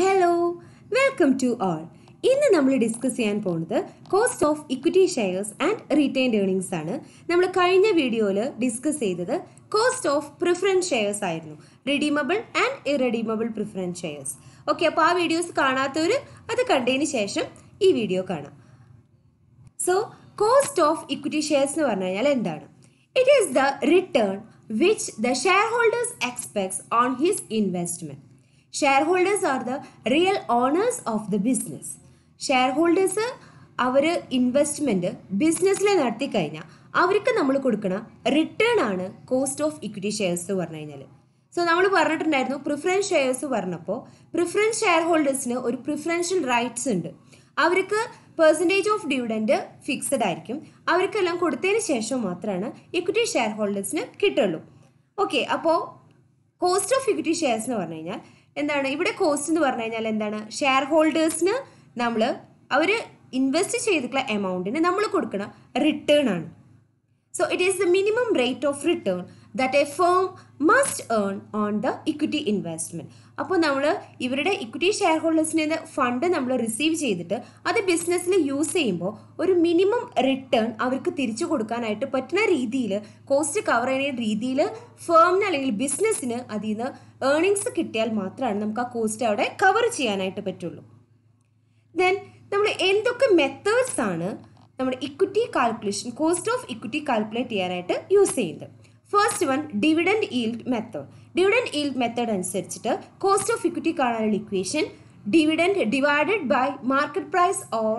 Hello welcome to all ഇന്ന് നമ്മൾ discuss ചെയ്യാൻ പോകുന്നത് cost of equity shares and retain earnings ആണ് നമ്മൾ കഴിഞ്ഞ വീഡിയോയിൽ ഡിസ്കസ് ചെയ്തത് കോസ്റ്റ് ഓഫ് പ്രിഫറൻസ് ഷെയർസ് ആയിരുന്നു redeemable and irredeemable preference shares okay അപ്പോൾ ആ വീഡിയോസ് കാണാത്തവർ അത് കണ്ടതിന് ശേഷം ഈ വീഡിയോ കാണാം so cost of equity shares എന്ന് പറഞ്ഞു കഴിഞ്ഞാൽ എന്താണ് it is the return which the shareholders expects on his investment shareholders are the real owners of the business shareholders അവർ ഇൻവെസ്റ്റ്മെൻറ്റ് ബിസിനസ്സിൽ നടത്തി കഴിഞ്ഞാൽ അവർക്ക് നമ്മൾ കൊടുക്കുന്ന റിട്ടേൺ ആണ് കോസ്റ്റ് ഓഫ് ഇക്വിറ്റി ഷെയർസ് എന്ന് പറഞ്ഞു കഴിഞ്ഞാൽ സോ നമ്മൾ പറഞ്ഞിട്ടുണ്ടായിരുന്നു പ്രിഫറൻസ് ഷെയർസ് പറഞ്ഞപ്പോൾ പ്രിഫറൻസ് ഷെയർ ഹോൾഡേഴ്സിന് ഒരു പ്രിഫറൻഷ്യൽ റൈറ്റ്സ് ഉണ്ട് അവർക്ക് പെർസെൻറ്റേജ് ഓഫ് ഡിവിഡൻറ്റ് ഫിക്സഡ് ആയിരിക്കും അവർക്കെല്ലാം കൊടുത്തതിന് ശേഷം മാത്രമാണ് ഇക്വിറ്റി ഷെയർ ഹോൾഡേഴ്സിന് കിട്ടുള്ളൂ ഓക്കെ അപ്പോൾ കോസ്റ്റ് ഓഫ് ഇക്വിറ്റി ഷെയർസ് എന്ന് പറഞ്ഞു കഴിഞ്ഞാൽ എന്താണ് ഇവിടെ കോസ്റ്റ് എന്ന് പറഞ്ഞു കഴിഞ്ഞാൽ എന്താണ് ഷെയർ ഹോൾഡേഴ്സിന് നമ്മൾ അവർ ഇൻവെസ്റ്റ് ചെയ്തിട്ടുള്ള എമൗണ്ടിന് നമ്മൾ കൊടുക്കുന്ന റിട്ടേൺ ആണ് so it is the minimum rate of return that a firm must earn on the equity investment അപ്പോൾ നമ്മൾ ഇവരുടെ ഇക്വിറ്റി ഷെയർ ഹോൾഡേഴ്സിൽ നിന്ന് ഫണ്ട് നമ്മൾ റിസീവ് ചെയ്തിട്ട് അത് ബിസിനസ്സിൽ യൂസ് ചെയ്യുമ്പോൾ ഒരു മിനിമം റിട്ടേൺ അവർക്ക് തിരിച്ചു കൊടുക്കാനായിട്ട് പറ്റുന്ന രീതിയിൽ കോസ്റ്റ് കവർ ചെയ്യുന്ന രീതിയിൽ ഫേമിന് അല്ലെങ്കിൽ ബിസിനസ്സിന് അതിൽ നിന്ന് ഏർണിങ്സ് കിട്ടിയാൽ മാത്രമാണ് നമുക്ക് ആ കോസ്റ്റ് അവിടെ കവർ ചെയ്യാനായിട്ട് പറ്റുള്ളൂ ദെൻ നമ്മൾ എന്തൊക്കെ മെത്തേഡ്സ് ആണ് നമ്മുടെ equity calculation cost of equity calculate ചെയ്യാനായിട്ട് യൂസ് ചെയ്യുന്നത് first one dividend yield method dividend yield method അനുസരിച്ചിട്ട് കോസ്റ്റ് ഓഫ് ഇക്വിറ്റി കാണാനുള്ള equation dividend divided by market price or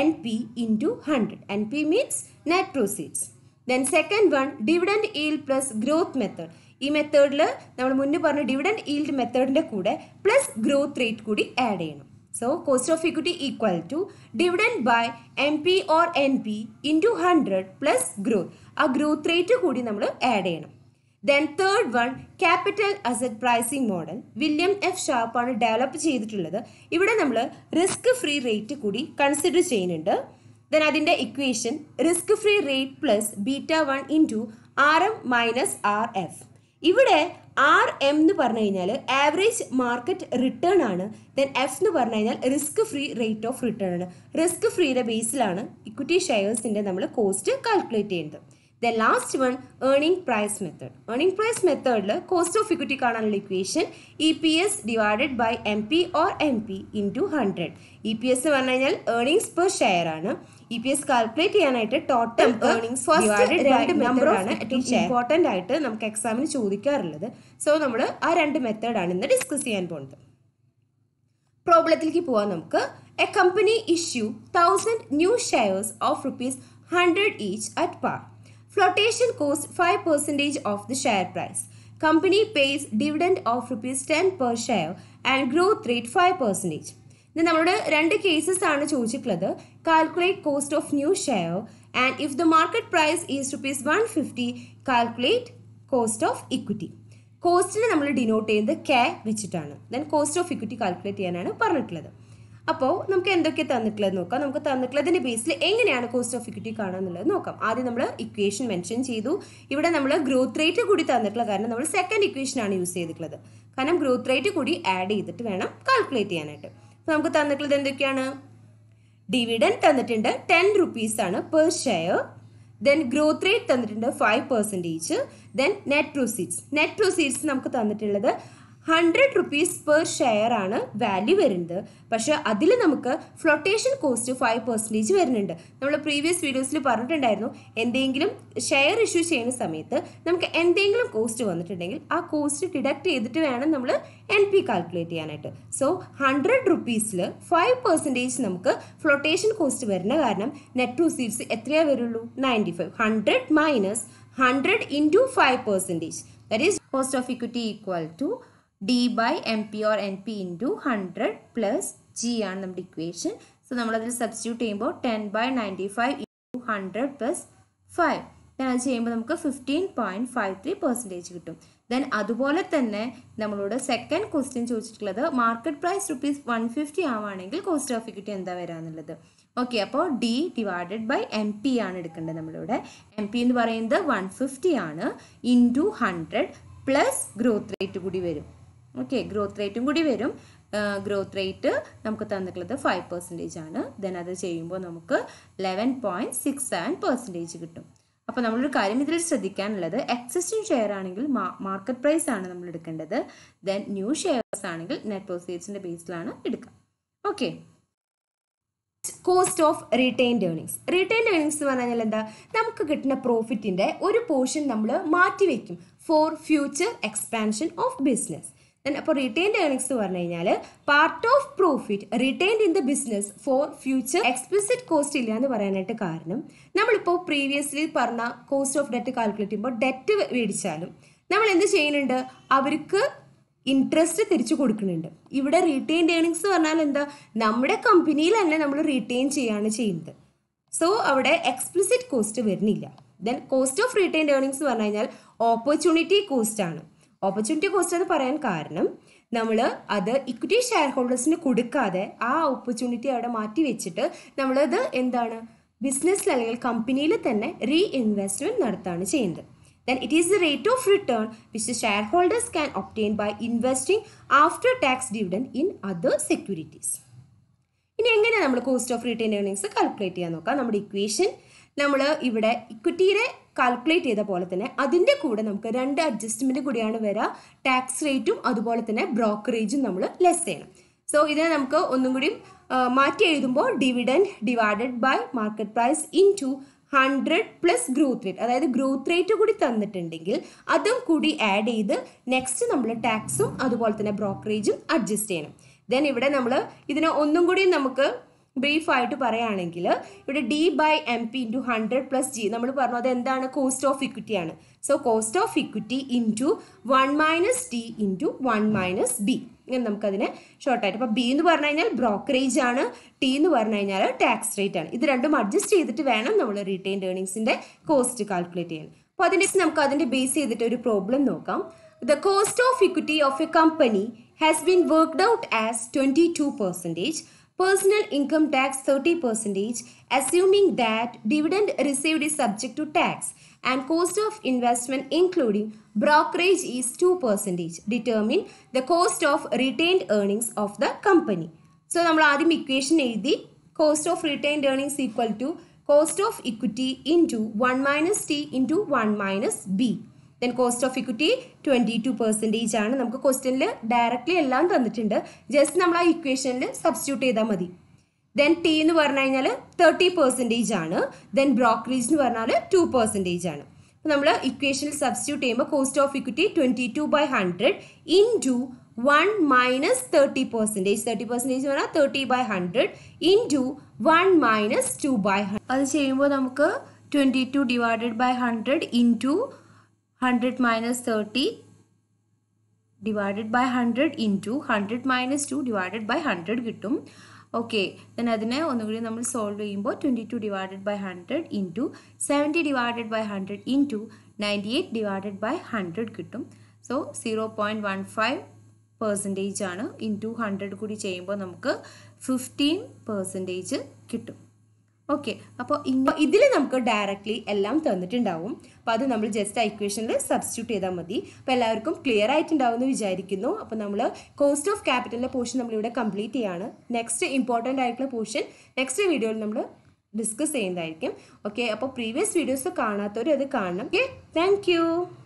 N P into hundred N P means net proceeds then second one dividend yield plus growth method ഈ മെത്തേഡിൽ നമ്മൾ മുന്നേ പറഞ്ഞ dividend yield മെത്തേഡിൻ്റെ കൂടെ plus growth rate കൂടി add ചെയ്യണം So cost of equity equal to dividend by MP or NP into 100 plus growth. ആ ഗ്രോത്ത് റേറ്റ് കൂടി നമ്മൾ ആഡ് ചെയ്യണം then third one capital asset pricing model William F ഷാർപ്പാണ് develop ചെയ്തിട്ടുള്ളത് ഇവിടെ നമ്മൾ റിസ്ക് ഫ്രീ റേറ്റ് കൂടി കൺസിഡർ ചെയ്യുന്നുണ്ട് ദെൻ അതിൻ്റെ equation risk free rate plus beta one into R M minus R F ഇവിടെ ആർ എം എന്ന് പറഞ്ഞു കഴിഞ്ഞാൽ ആവറേജ് മാർക്കറ്റ് റിട്ടേൺ ആണ് ദെൻ എഫ് എന്ന് പറഞ്ഞു കഴിഞ്ഞാൽ risk free rate of return ആണ് റിസ്ക് ഫ്രീയുടെ ബേസിലാണ് ഇക്വിറ്റി ഷെയർസിൻ്റെ നമ്മൾ കോസ്റ്റ് കാൽക്കുലേറ്റ് ചെയ്യുന്നത് the last one earning price method earning price മെത്തേഡിൽ കോസ്റ്റ് ഓഫ് ഇക്വിറ്റി കാണാനുള്ള equation E P S divided by M P or M P into hundred E P S എന്ന് പറഞ്ഞു കഴിഞ്ഞാൽ earnings per share ആണ് E P S calculate ചെയ്യാനായിട്ട് total earnings ആണ് important ആയിട്ട് നമുക്ക് എക്സാമിന് ചോദിക്കാറുള്ളത് സോ നമ്മൾ ആ രണ്ട് മെത്തേഡാണ് ഇന്ന് ഡിസ്കസ് ചെയ്യാൻ പോകുന്നത് പ്രോബ്ലത്തിലേക്ക് പോവാം നമുക്ക് a company issue thousand new shares of rupees hundred each at par five percentage 5% the share price company pays dividend of rupees ten 10 per share growth rate five 5%. ഇത് നമ്മുടെ രണ്ട് കേസസ് ആണ് ചോദിച്ചിട്ടുള്ളത് calculate cost of new share and if the market price is rupees one fifty calculate cost of equity കോസ്റ്റിനെ നമ്മൾ ഡിനോട്ട് ചെയ്യുന്നത് K വെച്ചിട്ടാണ് then cost of equity calculate ചെയ്യാനാണ് പറഞ്ഞിട്ടുള്ളത് അപ്പോൾ നമുക്ക് എന്തൊക്കെ തന്നിട്ടുള്ളത് നോക്കാം നമുക്ക് തന്നിട്ടുള്ളതിൻ്റെ ബേസിൽ എങ്ങനെയാണ് കോസ്റ്റ് ഓഫ് ഇക്വിറ്റി കാണാന്നുള്ളത് നോക്കാം ആദ്യം നമ്മൾ ഇക്വേഷൻ മെൻഷൻ ചെയ്തു ഇവിടെ നമ്മൾ ഗ്രോത്ത് റേറ്റ് കൂടി തന്നിട്ടുള്ള കാരണം നമ്മൾ സെക്കൻഡ് ഇക്വേഷനാണ് യൂസ് ചെയ്തിട്ടുള്ളത് കാരണം ഗ്രോത്ത് റേറ്റ് കൂടി ആഡ് ചെയ്തിട്ട് വേണം കാൽക്കുലേറ്റ് ചെയ്യാനായിട്ട് അപ്പോൾ നമുക്ക് തന്നിട്ടുള്ളത് എന്തൊക്കെയാണ് ഡിവിഡൻ തന്നിട്ടുണ്ട് ടെൻ ആണ് per share then growth rate തന്നിട്ടുണ്ട് five percentage then net proceeds net proceeds നമുക്ക് തന്നിട്ടുള്ളത് ഹൺഡ്രഡ് റുപ്പീസ് പെർ ഷെയർ ആണ് വാല്യൂ വരുന്നത് പക്ഷേ അതിൽ നമുക്ക് ഫ്ലൊട്ടേഷൻ കോസ്റ്റ് ഫൈവ് പെർസെൻറ്റേജ് വരുന്നുണ്ട് നമ്മൾ പ്രീവിയസ് വീഡിയോസിൽ പറഞ്ഞിട്ടുണ്ടായിരുന്നു എന്തെങ്കിലും ഷെയർ ഇഷ്യൂ ചെയ്യുന്ന സമയത്ത് നമുക്ക് എന്തെങ്കിലും കോസ്റ്റ് വന്നിട്ടുണ്ടെങ്കിൽ ആ കോസ്റ്റ് ഡിഡക്ട് ചെയ്തിട്ട് വേണം നമ്മൾ എൻ പി കാൽക്കുലേറ്റ് ചെയ്യാനായിട്ട് സോ ഹൺഡ്രഡ് റുപ്പീസിൽ ഫൈവ് പെർസെൻറ്റേജ് നമുക്ക് ഫ്ലൊട്ടേഷൻ കോസ്റ്റ് വരുന്ന കാരണം നെറ്റ് റിസീറ്റ്സ് എത്രയാണ് വരുള്ളൂ ninety five hundred minus hundred into five percentage that is cost of equity equal to D by M P or N P into hundred plus G ആണ് നമ്മുടെ equation so നമ്മളതിൽ substitute ചെയ്യുമ്പോൾ ten by ninety five into hundred plus five then അത് ചെയ്യുമ്പോൾ നമുക്ക് fifteen point five three percentage കിട്ടും then അതുപോലെ തന്നെ നമ്മളോട് സെക്കൻഡ് ക്വസ്റ്റ്യൻ ചോദിച്ചിട്ടുള്ളത് market price rupees one fifty ആവുകയാണെങ്കിൽ കോസ്റ്റ് ഓഫ് ഇക്വിറ്റി എന്താ വരാമെന്നുള്ളത് ഓക്കെ അപ്പോൾ D divided by M P ആണ് എടുക്കേണ്ടത് നമ്മളിവിടെ എം പി എന്ന് പറയുന്നത് വൺ ഫിഫ്റ്റി ആണ് into hundred plus growth rate കൂടി വരും ഓക്കെ ഗ്രോത്ത് റേറ്റും കൂടി വരും ഗ്രോത്ത് റേറ്റ് നമുക്ക് തന്നിട്ടുള്ളത് ഫൈവ് പെർസെൻറ്റേജ് ആണ് ദെൻ അത് ചെയ്യുമ്പോൾ നമുക്ക് eleven point six seven percentage കിട്ടും അപ്പോൾ നമ്മളൊരു കാര്യം ഇതിൽ ശ്രദ്ധിക്കാനുള്ളത് എക്സിസ്റ്റിംഗ് ഷെയർ ആണെങ്കിൽ മാർക്കറ്റ് പ്രൈസ് ആണ് നമ്മൾ എടുക്കേണ്ടത് ദെൻ ന്യൂ ഷെയർസ് ആണെങ്കിൽ നെറ്റ് പ്രോസീഡ്സിൻ്റെ ബേസിലാണ് എടുക്കുക okay cost of retained earnings retained earnings എന്ന് പറഞ്ഞാൽ എന്താ നമുക്ക് കിട്ടുന്ന പ്രോഫിറ്റിൻ്റെ ഒരു പോർഷൻ നമ്മൾ മാറ്റിവെക്കും for future expansion of business then അപ്പോൾ റിട്ടേൺഡ് ഏർണിങ്സ് എന്ന് പറഞ്ഞു കഴിഞ്ഞാൽ part of profit returned in the business for future explicit cost ഇല്ല എന്ന് പറയാനായിട്ട് കാരണം നമ്മളിപ്പോൾ പ്രീവിയസ്ലി പറഞ്ഞ കോസ്റ്റ് ഓഫ് ഡെറ്റ് കാൽക്കുലേറ്റ് ചെയ്യുമ്പോൾ ഡെറ്റ് മേടിച്ചാലും നമ്മൾ എന്ത് ചെയ്യുന്നുണ്ട് അവർക്ക് ഇൻട്രസ്റ്റ് തിരിച്ചു കൊടുക്കുന്നുണ്ട് ഇവിടെ റീറ്റെയിൻ ഏണിങ്സ് എന്ന് പറഞ്ഞാൽ എന്താ നമ്മുടെ കമ്പനിയിൽ തന്നെ നമ്മൾ റീറ്റെയിൻ ചെയ്യാണ് ചെയ്യുന്നത് സോ അവിടെ എക്സ്പ്ലിസിറ്റ് കോസ്റ്റ് വരുന്നില്ല then cost of retain earnings എന്ന് പറഞ്ഞു കഴിഞ്ഞാൽ ഓപ്പർച്യൂണിറ്റി കോസ്റ്റ് ആണ് ഓപ്പർച്യൂണിറ്റി കോസ്റ്റ് എന്ന് പറയാൻ കാരണം നമ്മൾ അത് ഇക്വിറ്റി ഷെയർ ഹോൾഡേഴ്സിന് കൊടുക്കാതെ ആ ഓപ്പർച്യൂണിറ്റി അവിടെ മാറ്റി വെച്ചിട്ട് നമ്മളത് എന്താണ് ബിസിനസ്സിൽ അല്ലെങ്കിൽ കമ്പനിയിൽ തന്നെ റീ ഇൻവെസ്റ്റ്മെൻറ്റ് നടത്താണ് ചെയ്യുന്നത് then it is the rate of return which shareholders can obtain by investing after tax dividend in other securities ഇനി എങ്ങനെയാണ് നമ്മൾ cost of return earnings calculate ചെയ്യാൻ നോക്കാം നമ്മുടെ ഇക്വേഷൻ നമ്മൾ ഇവിടെ ഇക്വിറ്റിയുടെ കാൽക്കുലേറ്റ് ചെയ്ത പോലെ തന്നെ അതിൻ്റെ കൂടെ നമുക്ക് രണ്ട് അഡ്ജസ്റ്റ്മെൻ്റ് കൂടിയാണ് വരിക ടാക്സ് റേറ്റും അതുപോലെ തന്നെ ബ്രോക്കറേജും നമ്മൾ ലെസ് ചെയ്യണം സോ ഇതിനെ നമുക്ക് ഒന്നും കൂടി മാറ്റി എഴുതുമ്പോൾ dividend divided by market price into hundred plus growth rate അതായത് ഗ്രോത്ത് റേറ്റ് കൂടി തന്നിട്ടുണ്ടെങ്കിൽ അതും കൂടി ആഡ് ചെയ്ത് നെക്സ്റ്റ് നമ്മൾ ടാക്സും അതുപോലെ തന്നെ ബ്രോക്കറേജും അഡ്ജസ്റ്റ് ചെയ്യണം ദെൻ ഇവിടെ നമ്മൾ ഇതിനെ ഒന്നും കൂടി നമുക്ക് ബ്രീഫായിട്ട് പറയുകയാണെങ്കിൽ ഇവിടെ D by M P into hundred plus G നമ്മൾ പറഞ്ഞു അത് എന്താണ് കോസ്റ്റ് ഓഫ് ഇക്വിറ്റി ആണ് so cost of equity into one minus T into one minus B ഇങ്ങനെ നമുക്കതിനെ ഷോർട്ടായിട്ട് അപ്പോൾ ബി എന്ന് പറഞ്ഞു കഴിഞ്ഞാൽ ബ്രോക്കറേജ് ആണ് ടി എന്ന് പറഞ്ഞു കഴിഞ്ഞാൽ ടാക്സ് റേറ്റ് ആണ് ഇത് രണ്ടും അഡ്ജസ്റ്റ് ചെയ്തിട്ട് വേണം നമ്മൾ റീറ്റെയിൻഡ് ഏർണിങ്സിൻ്റെ കോസ്റ്റ് കാൽക്കുലേറ്റ് ചെയ്യാൻ അപ്പോൾ അതിൻ്റെ നമുക്ക് അതിൻ്റെ ബേസ് ചെയ്തിട്ട് ഒരു പ്രോബ്ലം നോക്കാം the cost of equity of a company has been worked out as twenty two percentage Personal income tax 30% assuming that dividend received is subject to tax and cost of investment including brokerage is 2% determine the cost of retained earnings of the company. So നമ്മൾ equation is the cost of retained earnings equal to cost of equity into one minus t into one minus b. Then cost of equity twenty two percentage ആണ് നമുക്ക് ക്വസ്റ്റ്യനിൽ directly എല്ലാം തന്നിട്ടുണ്ട് just നമ്മൾ ആ ഇക്വേഷനിൽ substitute ചെയ്താൽ മതി ദെൻ ടി എന്ന് പറഞ്ഞു കഴിഞ്ഞാൽ തേർട്ടി പെർസെൻറ്റേജ് ആണ് ദെൻ ബ്രോക്കറേജ് എന്ന് പറഞ്ഞാൽ ടു പെർസെൻറ്റേജ് ആണ് അപ്പോൾ നമ്മൾ ഇക്വേഷനിൽ സബ്സ്റ്റിറ്റ്യൂട്ട് ചെയ്യുമ്പോൾ cost of equity twenty two by hundred into one minus thirty percentage thirty percentage പറഞ്ഞാൽ thirty by hundred into one minus two by hundred അത് ചെയ്യുമ്പോൾ നമുക്ക് twenty two divided by hundred into 100 minus 30 divided by 100 into 100 minus 2 divided by 100 കിട്ടും okay then അതിനെ ഒന്നുകൂടി നമ്മൾ solve ചെയ്യുമ്പോൾ twenty two divided by hundred into seventy divided by hundred into ninety eight divided by hundred കിട്ടും so zero point one five percentage ആണ് into hundred കൂടി ചെയ്യുമ്പോൾ നമുക്ക് ഫിഫ്റ്റീൻ പെർസെൻറ്റേജ് കിട്ടും ഓക്കെ അപ്പോൾ ഇതിൽ നമുക്ക് ഡയറക്റ്റ്ലി എല്ലാം തന്നിട്ടുണ്ടാവും അപ്പോൾ അത് നമ്മൾ ജസ്റ്റ് ആ ഇക്വേഷനിൽ സബ്സ്റ്റിറ്റ്യൂട്ട് ചെയ്താൽ മതി അപ്പോൾ എല്ലാവർക്കും ക്ലിയർ ആയിട്ടുണ്ടാവും എന്ന് വിചാരിക്കുന്നു അപ്പോൾ നമ്മൾ കോസ്റ്റ് ഓഫ് ക്യാപിറ്റലിൻ്റെ പോർഷൻ നമ്മളിവിടെ കംപ്ലീറ്റ് ചെയ്യാണ് നെക്സ്റ്റ് ഇമ്പോർട്ടൻ്റ് ആയിട്ടുള്ള പോർഷൻ നെക്സ്റ്റ് വീഡിയോയിൽ നമ്മൾ ഡിസ്കസ് ചെയ്യുന്നതായിരിക്കും ഓക്കെ അപ്പോൾ പ്രീവിയസ് വീഡിയോസ് കാണാത്തവർ അത് കാണണം ഓക്കെ താങ്ക്